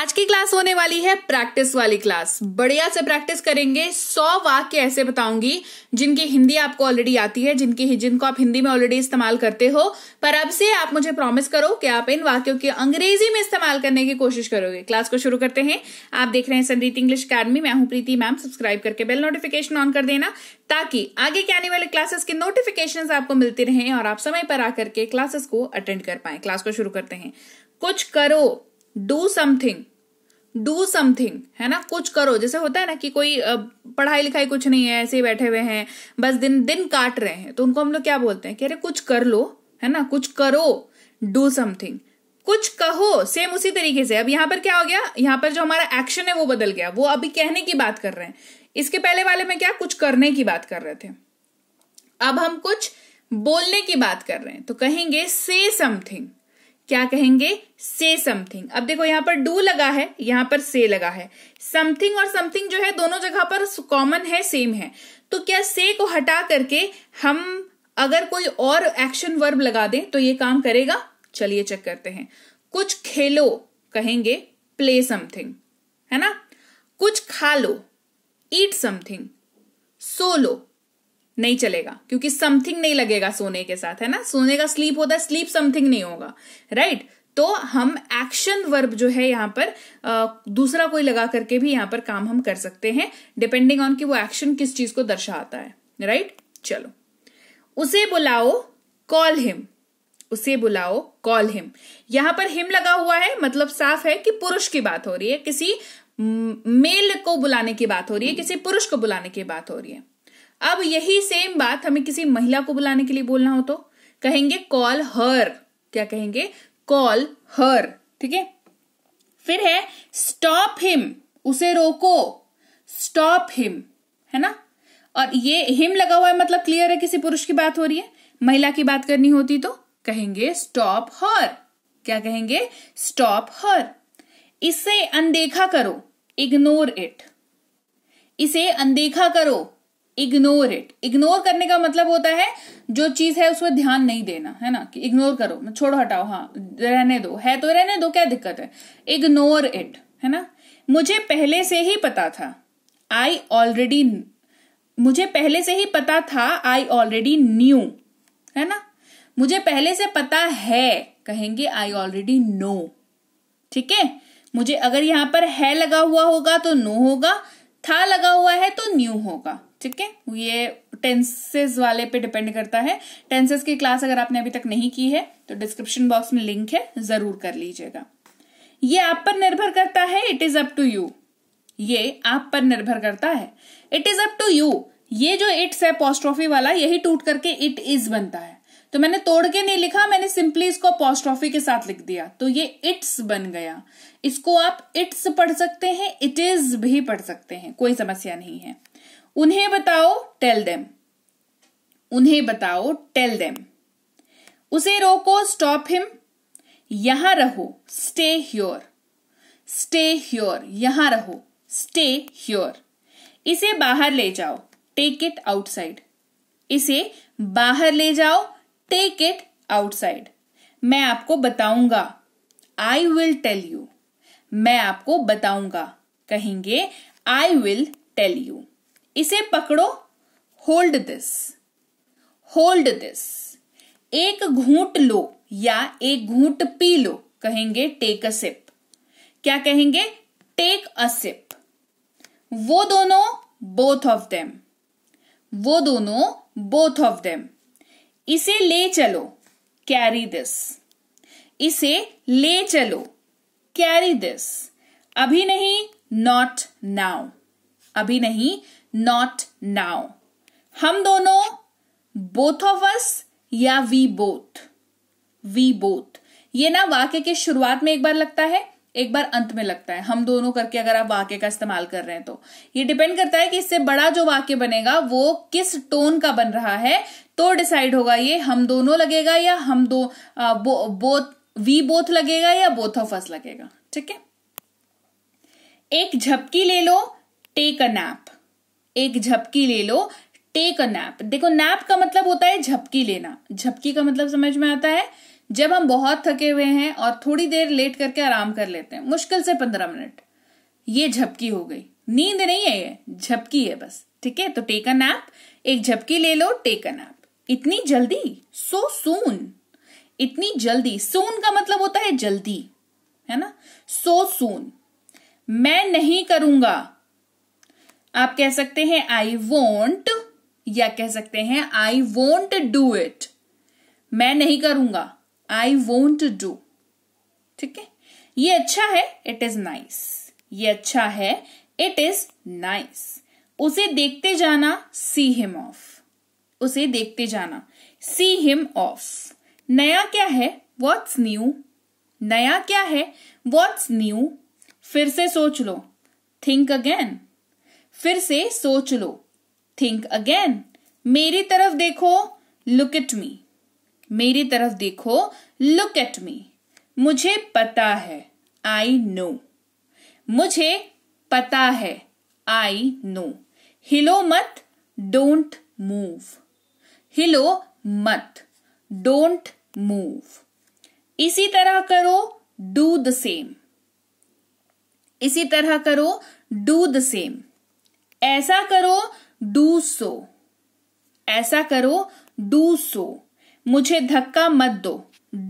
आज की क्लास होने वाली है प्रैक्टिस वाली क्लास बढ़िया से प्रैक्टिस करेंगे सौ वाक्य ऐसे बताऊंगी जिनकी हिंदी आपको ऑलरेडी आती है जिनकी जिनको आप हिंदी में ऑलरेडी इस्तेमाल करते हो पर अब से आप मुझे प्रॉमिस करो कि आप इन वाक्यों की अंग्रेजी में इस्तेमाल करने की कोशिश करोगे क्लास को शुरू करते हैं आप देख रहे हैं संदीत इंग्लिश अकेडमी मैं हूं प्रीति मैम सब्सक्राइब करके बेल नोटिफिकेशन ऑन कर देना ताकि आगे के आने वाले क्लासेस के नोटिफिकेशन आपको मिलते रहे और आप समय पर आकर के क्लासेस को अटेंड कर पाए क्लास को शुरू करते हैं कुछ करो डू समथिंग डू समथिंग है ना कुछ करो जैसे होता है ना कि कोई पढ़ाई लिखाई कुछ नहीं है ऐसे ही बैठे हुए हैं बस दिन दिन काट रहे हैं तो उनको हम लोग क्या बोलते हैं कि अरे कुछ कर लो है ना कुछ करो डू समथिंग कुछ कहो सेम उसी तरीके से अब यहां पर क्या हो गया यहां पर जो हमारा एक्शन है वो बदल गया वो अभी कहने की बात कर रहे हैं इसके पहले वाले में क्या कुछ करने की बात कर रहे थे अब हम कुछ बोलने की बात कर रहे हैं तो कहेंगे से समथिंग क्या कहेंगे से समथिंग अब देखो यहाँ पर डू लगा है यहाँ पर से लगा है समथिंग और समथिंग जो है दोनों जगह पर कॉमन है सेम है तो क्या से को हटा करके हम अगर कोई और एक्शन वर्ब लगा दें तो ये काम करेगा चलिए चेक करते हैं कुछ खेलो कहेंगे प्ले समथिंग है ना कुछ खा लो ईट समथिंग सो लो नहीं चलेगा क्योंकि समथिंग नहीं लगेगा सोने के साथ है ना सोने का स्लीप होता है स्लीप समथिंग नहीं होगा राइट right? तो हम एक्शन वर्ब जो है यहां पर आ, दूसरा कोई लगा करके भी यहां पर काम हम कर सकते हैं डिपेंडिंग ऑन कि वो एक्शन किस चीज को दर्शाता है राइट right? चलो उसे बुलाओ कॉल हिम उसे बुलाओ कॉल हिम यहां पर हिम लगा हुआ है मतलब साफ है कि पुरुष की बात हो रही है किसी मेल को बुलाने की बात हो रही है किसी पुरुष को बुलाने की बात हो रही है अब यही सेम बात हमें किसी महिला को बुलाने के लिए बोलना हो तो कहेंगे कॉल हर क्या कहेंगे कॉल हर ठीक है फिर है स्टॉप हिम उसे रोको स्टॉप हिम है ना और ये हिम लगा हुआ है मतलब क्लियर है किसी पुरुष की बात हो रही है महिला की बात करनी होती तो कहेंगे स्टॉप हर क्या कहेंगे स्टॉप हर इसे अनदेखा करो इग्नोर इट इसे अनदेखा करो इग्नोर इट इग्नोर करने का मतलब होता है जो चीज है उसमें ध्यान नहीं देना है ना कि इग्नोर करो छोड़ो हटाओ हाँ रहने दो है तो रहने दो क्या दिक्कत है इग्नोर इट है ना मुझे पहले से ही पता था आई ऑलरेडी मुझे पहले से ही पता था आई ऑलरेडी न्यू है ना मुझे पहले से पता है कहेंगे आई ऑलरेडी नो ठीक है मुझे अगर यहां पर है लगा हुआ होगा तो नो होगा था लगा हुआ है तो न्यू होगा ठीक है ये टेंसेस वाले पे डिपेंड करता है टेंसेज की क्लास अगर आपने अभी तक नहीं की है तो डिस्क्रिप्शन बॉक्स में लिंक है जरूर कर लीजिएगा ये आप पर निर्भर करता है it is up to you ये आप पर निर्भर करता है it is up to you ये जो इट्स है पॉस्ट्रॉफी वाला यही टूट करके इट इज बनता है तो मैंने तोड़ के नहीं लिखा मैंने सिंपली इसको पॉस्ट्रॉफी के साथ लिख दिया तो ये इट्स बन गया इसको आप इट्स पढ़ सकते हैं इट इज भी पढ़ सकते हैं कोई समस्या नहीं है उन्हें बताओ टेल देम उन्हें बताओ टेल देम उसे रोको स्टॉप हिम यहां रहो स्टे ह्योर स्टे ह्योर यहां रहो स्टे ह्योर इसे बाहर ले जाओ टेक इट आउटसाइड इसे बाहर ले जाओ टेक इट आउटसाइड मैं आपको बताऊंगा आई विल टेल यू मैं आपको बताऊंगा कहेंगे आई विल टेल यू इसे पकड़ो होल्ड दिस होल्ड दिस एक घूट लो या एक घूट पी लो कहेंगे टेक अ सिप क्या कहेंगे टेक अ सिप वो दोनों बोथ ऑफ देम वो दोनों बोथ ऑफ देम इसे ले चलो कैरी दिस इसे ले चलो कैरी दिस अभी नहीं नॉट नाउ अभी नहीं नॉट नाउ हम दोनों बोथ ऑफ अस या वी बोथ वी बोथ ये ना वाक्य के शुरुआत में एक बार लगता है एक बार अंत में लगता है हम दोनों करके अगर आप वाक्य का इस्तेमाल कर रहे हैं तो ये डिपेंड करता है कि इससे बड़ा जो वाक्य बनेगा वो किस टोन का बन रहा है तो डिसाइड होगा ये हम दोनों लगेगा या हम दो आ, बो, बोथ वी बोथ लगेगा या बोथ ऑफ अस लगेगा ठीक है एक झपकी ले लो टेक अ नैप एक झपकी ले लो टेक अ नैप देखो नैप का मतलब होता है झपकी लेना झपकी का मतलब समझ में आता है जब हम बहुत थके हुए हैं और थोड़ी देर लेट करके आराम कर लेते हैं मुश्किल से पंद्रह मिनट ये झपकी हो गई नींद नहीं है ये झपकी है बस ठीक है तो टेक अ नैप एक झपकी ले लो टेक अ नैप इतनी जल्दी सो सून इतनी जल्दी सून का मतलब होता है जल्दी है ना सो सून मैं नहीं करूंगा आप कह सकते हैं आई वोंट या कह सकते हैं आई वोंट डू इट मैं नहीं करूंगा आई वोंट डू ठीक है ये अच्छा है इट इज नाइस ये अच्छा है इट इज नाइस उसे देखते जाना सी हिम ऑफ उसे देखते जाना सी हिम ऑफ नया क्या है वॉट्स न्यू नया क्या है वॉट्स न्यू फिर से सोच लो थिंक अगेन फिर से सोच लो थिंक अगेन मेरी तरफ देखो लुक एट मी मेरी तरफ देखो लुक एट मी मुझे पता है आई नो मुझे पता है आई नो हिलो मत डोंट मूव हिलो मत डोंट मूव इसी तरह करो डू द सेम इसी तरह करो डू द सेम ऐसा करो डू सो ऐसा करो डू सो मुझे धक्का मत दो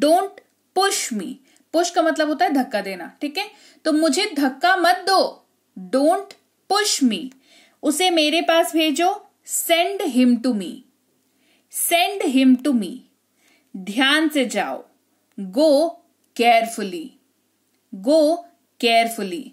डोंट पुश मी पुश का मतलब होता है धक्का देना ठीक है तो मुझे धक्का मत दो डोंट पुश मी उसे मेरे पास भेजो send him to me send him to me ध्यान से जाओ गो केयरफुली गो केयरफुली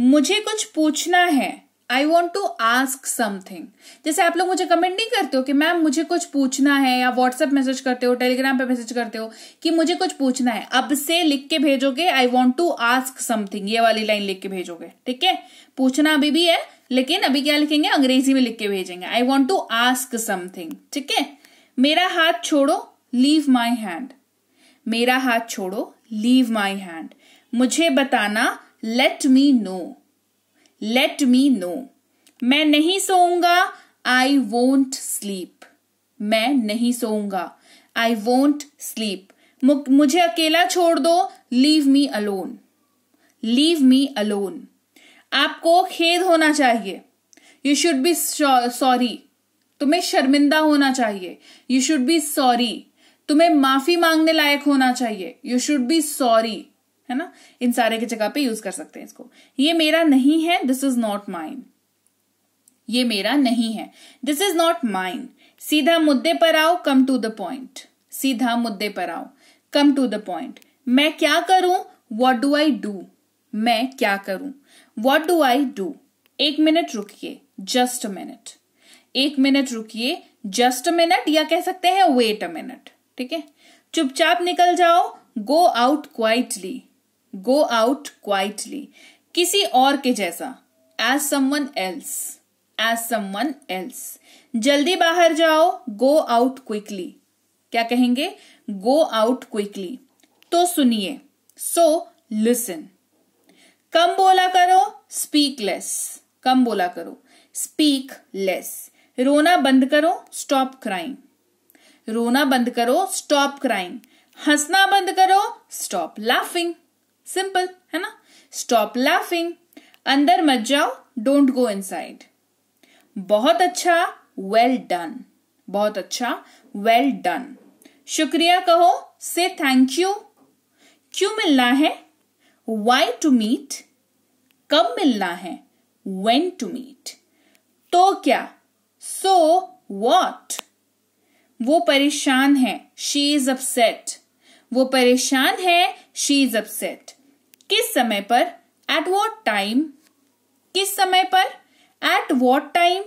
मुझे कुछ पूछना है I want to ask something जैसे आप लोग मुझे कमेंट नहीं करते हो कि मैम मुझे कुछ पूछना है या व्हाट्सएप मैसेज करते हो टेलीग्राम पे मैसेज करते हो कि मुझे कुछ पूछना है अब से लिख के भेजोगे I want to ask something ये वाली लाइन लिख के भेजोगे ठीक है पूछना अभी भी है लेकिन अभी क्या लिखेंगे अंग्रेजी में लिख के भेजेंगे I want to ask something ठीक है मेरा हाथ छोड़ो लीव माई हैंड मेरा हाथ छोड़ो लीव माई हैंड मुझे बताना let me know let me know मैं नहीं सोऊंगा आई वोंट स्लीप मैं नहीं सोऊंगा आई वोंट स्लीप मुझे अकेला छोड़ दो leave me alone leave me alone आपको खेद होना चाहिए यू शुड बी सॉरी तुम्हें शर्मिंदा होना चाहिए यू शुड बी सॉरी तुम्हें माफी मांगने लायक होना चाहिए यू शुड बी सॉरी है ना इन सारे की जगह पे यूज कर सकते हैं इसको ये मेरा नहीं है दिस इज नॉट माइन ये मेरा नहीं है दिस इज नॉट माइन सीधा मुद्दे पर आओ कम टू द पॉइंट सीधा मुद्दे पर आओ कम टू द पॉइंट मैं क्या करूं वॉट डू आई डू मैं क्या करूं वॉट डू आई डू एक मिनट रुकिए जस्ट अ मिनट एक मिनट रुकिए जस्ट अ मिनट या कह सकते हैं वेट अ मिनट ठीक है चुपचाप निकल जाओ go out quietly go out quietly किसी और के जैसा as someone else as someone else जल्दी बाहर जाओ गो आउट क्विकली क्या कहेंगे गो आउट क्विकली तो सुनिए सो लिसन कम बोला करो स्पीक लेस कम बोला करो स्पीक लेस रोना बंद करो स्टॉप क्राइम रोना बंद करो स्टॉप क्राइम हंसना बंद करो स्टॉप लाफिंग सिंपल है ना स्टॉप लाफिंग अंदर मत जाओ डोंट गो साइड बहुत अच्छा वेल डन बहुत अच्छा वेल डन शुक्रिया कहो से थैंक यू क्यों मिलना है वाई टू मीट कब मिलना है वेन टू मीट तो क्या सो so वॉट वो परेशान है शी इज अपसेट वो परेशान है शी इज अपसेट किस समय पर एट वॉट टाइम किस समय पर एट वॉट टाइम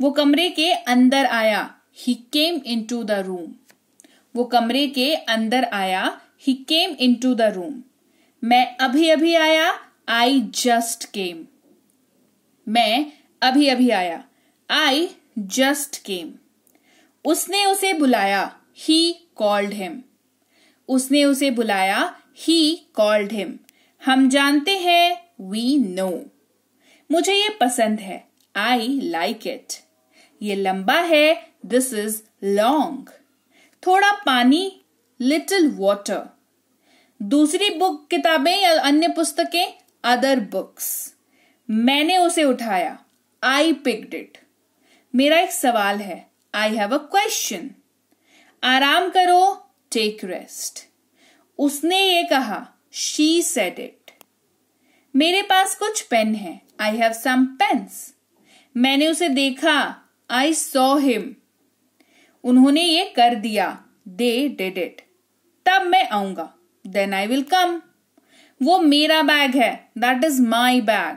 वो कमरे के अंदर आया ही came into the room वो कमरे के अंदर आया ही came into the room मैं अभी अभी आया आई जस्ट केम मैं अभी अभी आया आई जस्ट केम उसने उसे बुलाया ही कॉल्ड हिम उसने उसे बुलाया ही कॉल्ड हिम हम जानते हैं वी नो मुझे ये पसंद है आई लाइक इट ये लंबा है दिस इज लॉन्ग थोड़ा पानी लिटिल वॉटर दूसरी बुक किताबें या अन्य पुस्तकें अदर बुक्स मैंने उसे उठाया आई पिक्ड इट मेरा एक सवाल है आई हैव अ क्वेश्चन आराम करो टेक रेस्ट उसने ये कहा शी सेड इट मेरे पास कुछ पेन है आई हैव सम पेन्स मैंने उसे देखा आई सॉ हिम उन्होंने ये कर दिया दे डिड इट तब मैं आऊंगा देन आई विल कम वो मेरा बैग है दैट इज माई बैग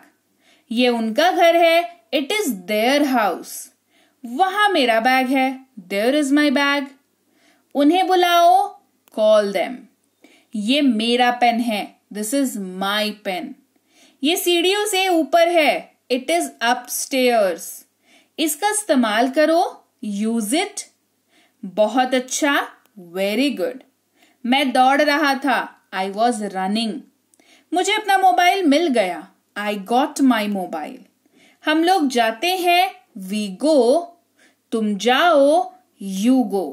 ये उनका घर है इट इज देयर हाउस वहां मेरा बैग है देयर इज माई बैग उन्हें बुलाओ कॉल देम ये मेरा पेन है दिस इज माई पेन ये सीढ़ियों से ऊपर है इट इज अपस्टेयर्स इसका इस्तेमाल करो यूज इट बहुत अच्छा वेरी गुड मैं दौड़ रहा था आई वॉज रनिंग मुझे अपना मोबाइल मिल गया आई गॉट माई मोबाइल हम लोग जाते हैं वी गो तुम जाओ यू गो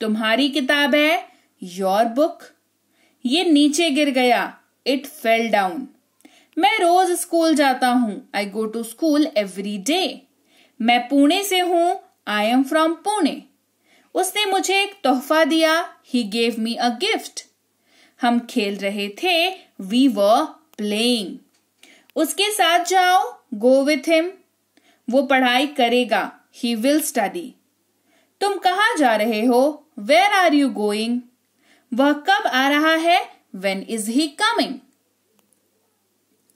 तुम्हारी किताब है योर बुक ये नीचे गिर गया इट फेल डाउन मैं रोज स्कूल जाता हूँ I go to school every day मैं पुणे से हूँ आई एम फ्रॉम पुणे उसने मुझे एक तोहफा दिया he gave me a gift हम खेल रहे थे वी व प्लेइंग उसके साथ जाओ गो विथ हिम वो पढ़ाई करेगा ही विल स्टडी तुम कहाँ जा रहे हो वेर आर यू गोइंग वह कब आ रहा है when is he coming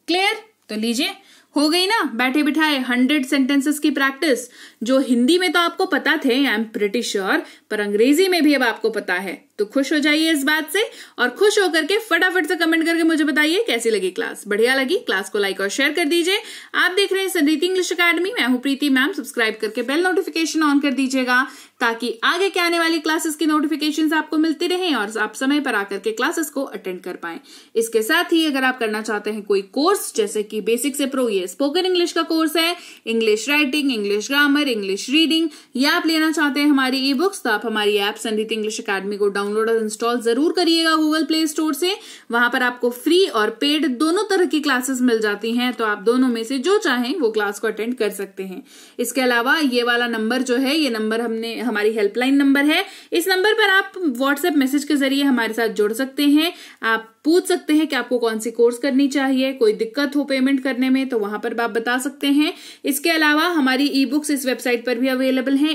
clear तो लीजिए हो गई ना बैठे बिठाए हंड्रेड सेंटेंसेस की प्रैक्टिस जो हिंदी में तो आपको पता थे आई एम प्रिटी श्योर पर अंग्रेजी में भी अब आपको पता है तो खुश हो जाइए इस बात से और खुश होकर के फटाफट से कमेंट करके मुझे बताइए कैसी लगी क्लास बढ़िया लगी क्लास को लाइक और शेयर कर दीजिए आप देख रहे हैं संदीति इंग्लिश अकेडमी मैं हूं प्रीति मैम सब्सक्राइब करके बेल नोटिफिकेशन ऑन कर दीजिएगा ताकि आगे के आने वाली क्लासेस की नोटिफिकेशन आपको मिलती रहे और आप समय पर आकर के क्लासेस को अटेंड कर पाए इसके साथ ही अगर आप करना चाहते हैं कोई कोर्स जैसे कि बेसिक से प्रो ये स्पोकन इंग्लिश का कोर्स है English writing English grammar English reading या आप लेना चाहते हैं हमारी ई बुक्स तो आप हमारी ऐप संदीति इंग्लिश अकेडमी को डाउन डाउनलोड और इंस्टॉल जरूर करिएगा गूगल प्ले स्टोर से वहां पर आपको फ्री और पेड दोनों तरह की क्लासेस मिल जाती हैं तो आप दोनों में से जो चाहें वो क्लास को अटेंड कर सकते हैं इसके अलावा ये वाला नंबर जो है ये नंबर हमने हमारी हेल्पलाइन नंबर है इस नंबर पर आप व्हाट्सएप मैसेज के जरिए हमारे साथ जुड़ सकते हैं आप पूछ सकते हैं कि आपको कौन सी कोर्स करनी चाहिए कोई दिक्कत हो पेमेंट करने में तो वहां पर आप बता सकते हैं इसके अलावा हमारी ई बुक्स इस वेबसाइट पर भी अवेलेबल हैं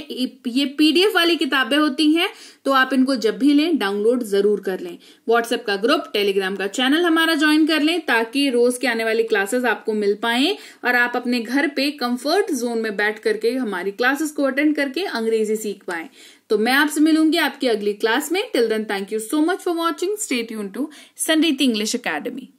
ये पीडीएफ वाली किताबें होती हैं तो आप इनको जब भी लें डाउनलोड जरूर कर लें व्हाट्सएप का ग्रुप टेलीग्राम का चैनल हमारा ज्वाइन कर लें ताकि रोज के आने वाली क्लासेस आपको मिल पाए और आप अपने घर पे कंफर्ट जोन में बैठ करके हमारी क्लासेस को अटेंड करके अंग्रेजी सीख पाए तो मैं आपसे मिलूंगी आपकी अगली क्लास में till then thank you so much for watching stay यून टू संडीत इंग्लिश अकेडमी